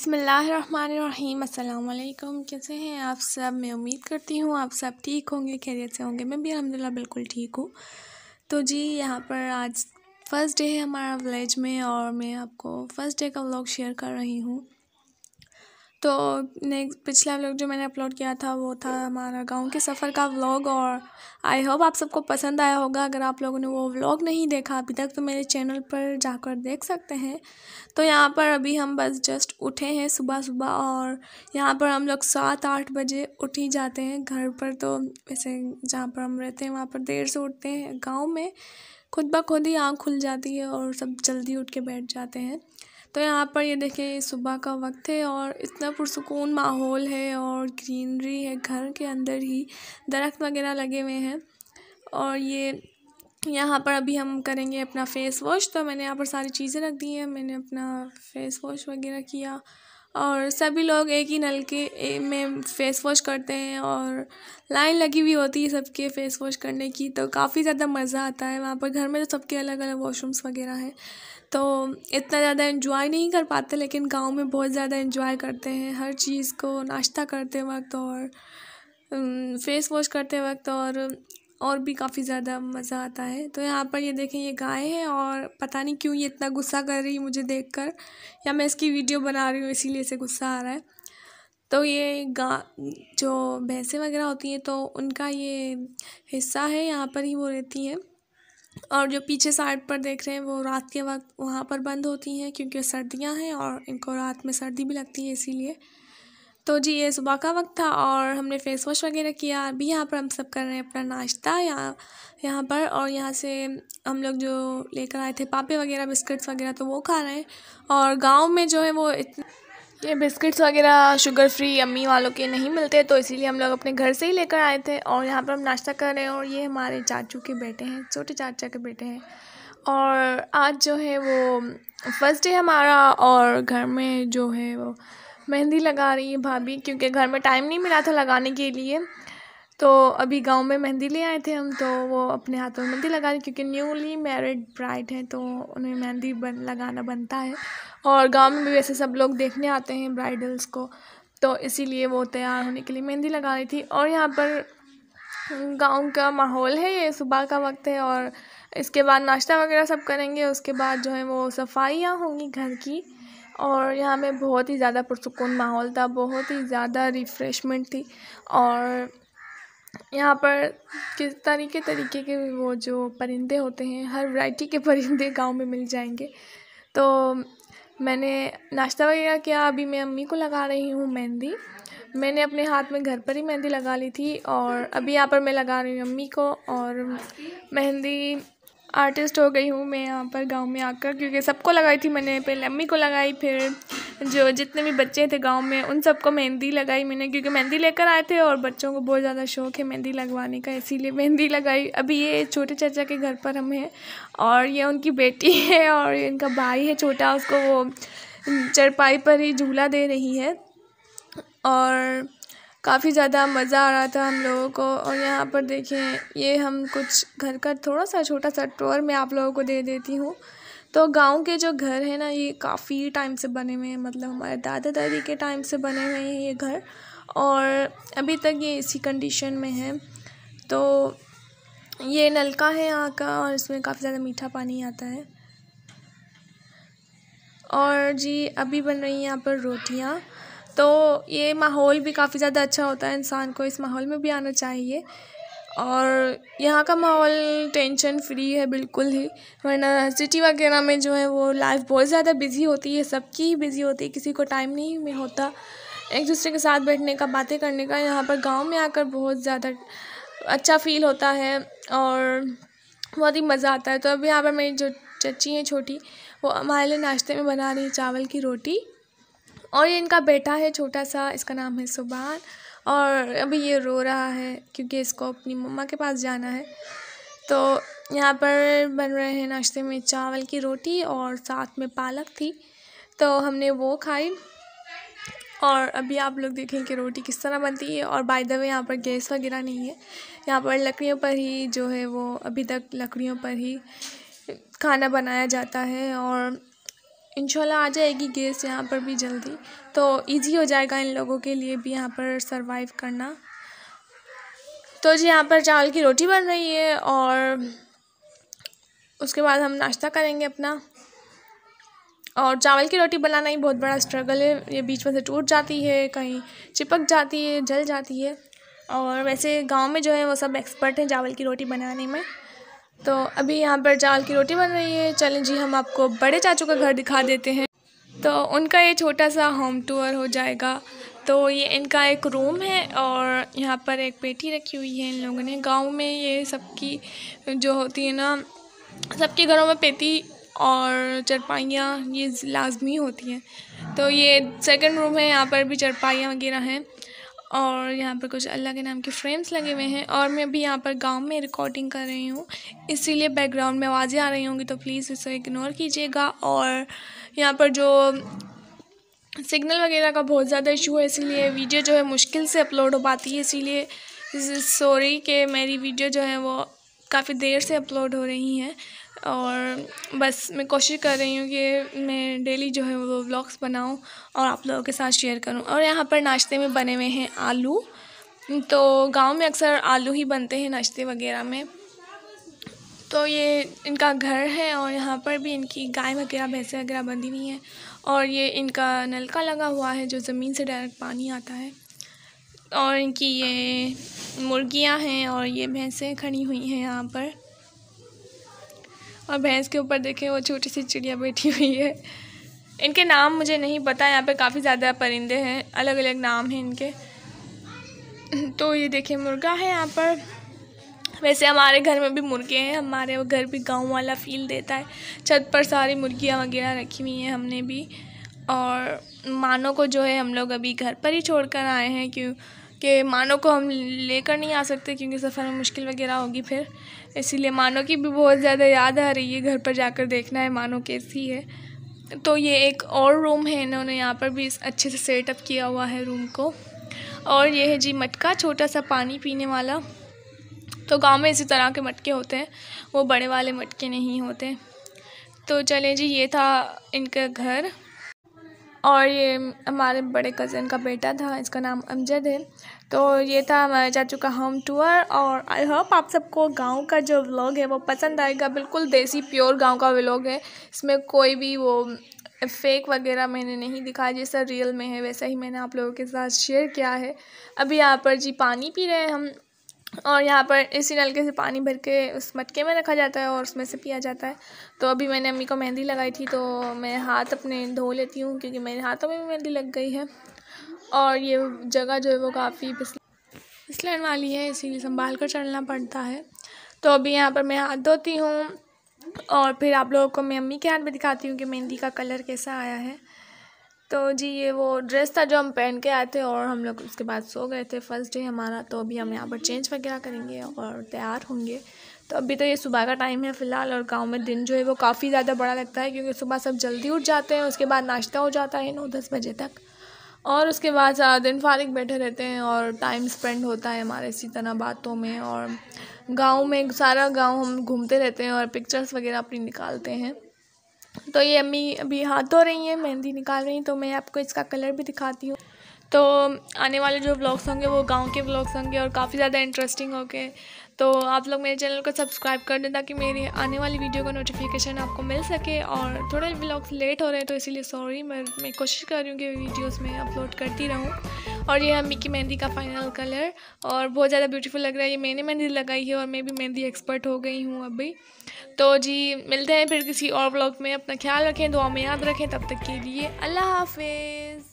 बसमीम अल्लाम कैसे हैं आप सब मैं उम्मीद करती हूँ आप सब ठीक होंगे खैरियत से होंगे मैं भी अलहमदिल्ला बिल्कुल ठीक हूँ तो जी यहाँ पर आज फ़र्स्ट डे है हमारा विलेज में और मैं आपको फ़र्स्ट डे का व्लॉग शेयर कर रही हूँ तो नेक्स्ट पिछला व्लॉग जो मैंने अपलोड किया था वो था हमारा गांव के सफ़र का व्लॉग और आई होप आप सबको पसंद आया होगा अगर आप लोगों ने वो व्लॉग नहीं देखा अभी तक तो मेरे चैनल पर जाकर देख सकते हैं तो यहाँ पर अभी हम बस जस्ट उठे हैं सुबह सुबह और यहाँ पर हम लोग सात आठ बजे उठ ही जाते हैं घर पर तो वैसे जहाँ पर हम रहते हैं वहाँ पर देर से उठते हैं गाँव में खुद ब खुद ही आँख खुल जाती है और सब जल्दी उठ के बैठ जाते हैं तो यहाँ पर ये देखें सुबह का वक्त है और इतना पुरसकून माहौल है और ग्रीनरी है घर के अंदर ही दरख्त वगैरह लगे हुए हैं और ये यहाँ पर अभी हम करेंगे अपना फ़ेस वॉश तो मैंने यहाँ पर सारी चीज़ें रख दी हैं मैंने अपना फ़ेस वॉश वगैरह किया और सभी लोग एक ही नल के में फ़ेस वॉश करते हैं और लाइन लगी हुई होती है सबके फ़ेस वॉश करने की तो काफ़ी ज़्यादा मज़ा आता है वहाँ पर घर में तो सबके अलग अलग वॉशरूम्स वगैरह हैं तो इतना ज़्यादा इन्जॉय नहीं कर पाते लेकिन गांव में बहुत ज़्यादा इन्जॉय करते हैं हर चीज़ को नाश्ता करते वक्त और फेस वॉश करते वक्त और और भी काफ़ी ज़्यादा मज़ा आता है तो यहाँ पर ये देखें ये गाय है और पता नहीं क्यों ये इतना गुस्सा कर रही है मुझे देख कर या मैं इसकी वीडियो बना रही हूँ इसीलिए इसे गुस्सा आ रहा है तो ये गा जो भैंसें वगैरह होती हैं तो उनका ये हिस्सा है यहाँ पर ही वो रहती हैं और जो पीछे साइड पर देख रहे हैं वो रात के वक्त वहाँ पर बंद होती हैं क्योंकि सर्दियाँ हैं और इनको रात में सर्दी भी लगती है इसीलिए तो जी ये सुबह का वक्त था और हमने फेस वॉश वगैरह किया अभी यहाँ पर हम सब कर रहे हैं अपना नाश्ता यहाँ यहाँ पर और यहाँ से हम लोग जो लेकर आए थे पापे वगैरह बिस्किट्स वगैरह तो वो खा रहे हैं और गांव में जो है वो इतना ये बिस्किट्स वगैरह शुगर फ्री अम्मी वालों के नहीं मिलते तो इसीलिए हम लोग अपने घर से ही लेकर आए थे और यहाँ पर हम नाश्ता कर रहे हैं और ये हमारे चाचू के बेटे हैं छोटे चाचा के बेटे हैं और आज जो है वो फर्स्ट डे हमारा और घर में जो है वो मेहंदी लगा रही है भाभी क्योंकि घर में टाइम नहीं मिला था लगाने के लिए तो अभी गांव में मेहंदी ले आए थे हम तो वो अपने हाथों में मेहंदी लगा रही क्योंकि न्यूली मैरिड ब्राइड है तो उन्हें मेहंदी बन लगाना बनता है और गांव में भी वैसे सब लोग देखने आते हैं ब्राइडल्स को तो इसीलिए वो तैयार होने के लिए मेहंदी लगा रही थी और यहाँ पर गांव का माहौल है ये सुबह का वक्त है और इसके बाद नाश्ता वगैरह सब करेंगे उसके बाद जो है वो सफाइयाँ होंगी घर की और यहाँ में बहुत ही ज़्यादा पुरसकून माहौल था बहुत ही ज़्यादा रिफ़्रेशमेंट थी और यहाँ पर किस तरीके तरीके के वो जो परिंदे होते हैं हर वैरायटी के परिंदे गांव में मिल जाएंगे तो मैंने नाश्ता वगैरह किया अभी मैं अम्मी को लगा रही हूँ मेहंदी मैंने अपने हाथ में घर पर ही मेहंदी लगा ली थी और अभी यहाँ पर मैं लगा रही हूँ अम्मी को और मेहंदी आर्टिस्ट हो गई हूँ मैं यहाँ पर गांव में आकर क्योंकि सबको लगाई थी मैंने पहले अम्मी को लगाई फिर जो जितने भी बच्चे थे गांव में उन सबको मेहंदी लगाई मैंने क्योंकि मेहंदी लेकर आए थे और बच्चों को बहुत ज़्यादा शौक है मेहंदी लगवाने का इसीलिए मेहंदी लगाई अभी ये छोटे चाचा के घर पर हम हैं और ये उनकी बेटी है और इनका भाई है छोटा उसको वो चरपाई पर ही झूला दे रही है और काफ़ी ज़्यादा मज़ा आ रहा था हम लोगों को और यहाँ पर देखें ये हम कुछ घर का थोड़ा सा छोटा सा टोर मैं आप लोगों को दे देती हूँ तो गांव के जो घर है ना ये काफ़ी टाइम से बने हुए हैं मतलब हमारे दादा दादी के टाइम से बने हुए हैं ये घर और अभी तक ये इसी कंडीशन में है तो ये नलका है यहाँ का और इसमें काफ़ी ज़्यादा मीठा पानी आता है और जी अभी बन रही हैं यहाँ पर रोटियाँ तो ये माहौल भी काफ़ी ज़्यादा अच्छा होता है इंसान को इस माहौल में भी आना चाहिए और यहाँ का माहौल टेंशन फ्री है बिल्कुल ही वरना सिटी वगैरह में जो है वो लाइफ बहुत ज़्यादा बिजी होती है सबकी ही बिज़ी होती है किसी को टाइम नहीं में होता एक दूसरे के साथ बैठने का बातें करने का यहाँ पर गांव में आकर बहुत ज़्यादा अच्छा फील होता है और बहुत ही मज़ा आता है तो अब यहाँ पर मेरी जो चची हैं छोटी वो हमारे लिए नाश्ते में बना रही है चावल की रोटी और ये इनका बेटा है छोटा सा इसका नाम है सुबान और अभी ये रो रहा है क्योंकि इसको अपनी मम्मा के पास जाना है तो यहाँ पर बन रहे हैं नाश्ते में चावल की रोटी और साथ में पालक थी तो हमने वो खाई और अभी आप लोग देखें कि रोटी किस तरह बनती है और बाय द वे यहाँ पर गैस वगैरह नहीं है यहाँ पर लकड़ियों पर ही जो है वो अभी तक लकड़ियों पर ही खाना बनाया जाता है और इंशाल्लाह आ जाएगी गैस यहाँ पर भी जल्दी तो इजी हो जाएगा इन लोगों के लिए भी यहाँ पर सरवाइव करना तो जी यहाँ पर चावल की रोटी बन रही है और उसके बाद हम नाश्ता करेंगे अपना और चावल की रोटी बनाना ही बहुत बड़ा स्ट्रगल है ये बीच में से टूट जाती है कहीं चिपक जाती है जल जाती है और वैसे गांव में जो है वो सब एक्सपर्ट हैं चावल की रोटी बनाने में तो अभी यहाँ पर चावल की रोटी बन रही है चलें जी हम आपको बड़े चाचू का घर दिखा देते हैं तो उनका ये छोटा सा होम टूर हो जाएगा तो ये इनका एक रूम है और यहाँ पर एक पेटी रखी हुई है इन लोगों ने गांव में ये सबकी जो होती है ना सबके घरों में पेटी और चरपाइयाँ ये लाजमी होती हैं तो ये सेकंड रूम है यहाँ पर भी चरपाइयाँ वगैरह हैं और यहाँ पर कुछ अल्लाह के नाम के फ्रेम्स लगे हुए हैं और मैं भी यहाँ पर गांव में रिकॉर्डिंग कर रही हूँ इसीलिए बैकग्राउंड में आवाज़ें आ रही होंगी तो प्लीज़ इसे इग्नोर कीजिएगा और यहाँ पर जो सिग्नल वगैरह का बहुत ज़्यादा इशू है इसीलिए वीडियो जो है मुश्किल से अपलोड हो पाती है इसीलिए सॉरी कि मेरी वीडियो जो है वो काफ़ी देर से अपलोड हो रही हैं और बस मैं कोशिश कर रही हूँ कि मैं डेली जो है वो व्लॉग्स बनाऊँ और आप लोगों के साथ शेयर करूँ और यहाँ पर नाश्ते में बने हुए हैं आलू तो गांव में अक्सर आलू ही बनते हैं नाश्ते वगैरह में तो ये इनका घर है और यहाँ पर भी इनकी गाय वगैरह भैंसे वगैरह बंधी हुई हैं और ये इनका नलका लगा हुआ है जो ज़मीन से डायरेक्ट पानी आता है और इनकी ये मुर्गियाँ हैं और ये भैंसें खड़ी हुई हैं यहाँ पर और भैंस के ऊपर देखें वो छोटी सी चिड़िया बैठी हुई है इनके नाम मुझे नहीं पता यहाँ पे काफ़ी ज़्यादा परिंदे हैं अलग अलग नाम हैं इनके तो ये देखिए मुर्गा है यहाँ पर वैसे हमारे घर में भी मुर्गे हैं हमारे वो घर भी गांव वाला फील देता है छत पर सारी मुर्गियाँ वगैरह रखी हुई हैं हमने भी और मानों को जो है हम लोग अभी घर पर ही छोड़ कर आए हैं क्योंकि मानों को हम लेकर नहीं आ सकते क्योंकि सफ़र में मुश्किल वगैरह होगी फिर इसीलिए मानो की भी बहुत ज़्यादा याद आ रही है घर पर जाकर देखना है मानो कैसी है तो ये एक और रूम है इन्होंने यहाँ पर भी अच्छे से सेटअप किया हुआ है रूम को और ये है जी मटका छोटा सा पानी पीने वाला तो गांव में इसी तरह के मटके होते हैं वो बड़े वाले मटके नहीं होते तो चलें जी ये था इनका घर और ये हमारे बड़े कज़न का बेटा था इसका नाम अमजद है तो ये था हमारे चाचू का होम टूर और आई होप आप सबको गांव का जो व्लॉग है वो पसंद आएगा बिल्कुल देसी प्योर गांव का व्लॉग है इसमें कोई भी वो फेक वगैरह मैंने नहीं दिखाया जैसा रियल में है वैसा ही मैंने आप लोगों के साथ शेयर किया है अभी यहाँ पर जी पानी पी रहे हैं हम और यहाँ पर इसी नलके से पानी भर के उस मटके में रखा जाता है और उसमें से पिया जाता है तो अभी मैंने अम्मी को मेहंदी लगाई थी तो मैं हाथ अपने धो लेती हूँ क्योंकि मेरे हाथों में भी मेहंदी लग गई है और ये जगह जो है वो काफ़ी फिसलन वाली है इसीलिए संभाल कर चलना पड़ता है तो अभी यहाँ पर मैं हाथ धोती हूँ और फिर आप लोगों को मैं अम्मी के हाथ में दिखाती हूँ कि मेहंदी का कलर कैसा आया है तो जी ये वो ड्रेस था जो हम पहन के आए थे और हम लोग उसके बाद सो गए थे फर्स्ट डे हमारा तो अभी हम यहाँ पर चेंज वगैरह करेंगे और तैयार होंगे तो अभी तो ये सुबह का टाइम है फ़िलहाल और गांव में दिन जो है वो काफ़ी ज़्यादा बड़ा लगता है क्योंकि सुबह सब जल्दी उठ जाते हैं उसके बाद नाश्ता हो जाता है नौ दस बजे तक और उसके बाद सारा दिन फारिग बैठे रहते हैं और टाइम स्पेंड होता है हमारे इसी तरह बातों में और गाँव में सारा गाँव हम घूमते रहते हैं और पिक्चर्स वगैरह अपनी निकालते हैं तो ये अम्मी अभी हाथ धो रही हैं मेहंदी निकाल रही हैं तो मैं आपको इसका कलर भी दिखाती हूँ तो आने वाले जो व्लॉग्स होंगे वो गांव के व्लॉग्स होंगे और काफ़ी ज़्यादा इंटरेस्टिंग होंगे तो आप लोग मेरे चैनल को सब्सक्राइब कर दें ताकि मेरी आने वाली वीडियो का नोटिफिकेशन आपको मिल सके और थोड़े ब्लॉग्स लेट हो रहे हैं तो इसीलिए सॉरी मैं मैं कोशिश कर रही हूँ कि वीडियोस में अपलोड करती रहूँ और ये है मिकी मेहंदी का फाइनल कलर और बहुत ज़्यादा ब्यूटीफुल लग रहा है ये मैंने मेहंदी लगाई है और मैं भी मेहंदी एक्सपर्ट हो गई हूँ अभी तो जी मिलते हैं फिर किसी और ब्लॉग में अपना ख्याल रखें दुआ में याद रखें तब तक के लिए अल्लाह हाफिज़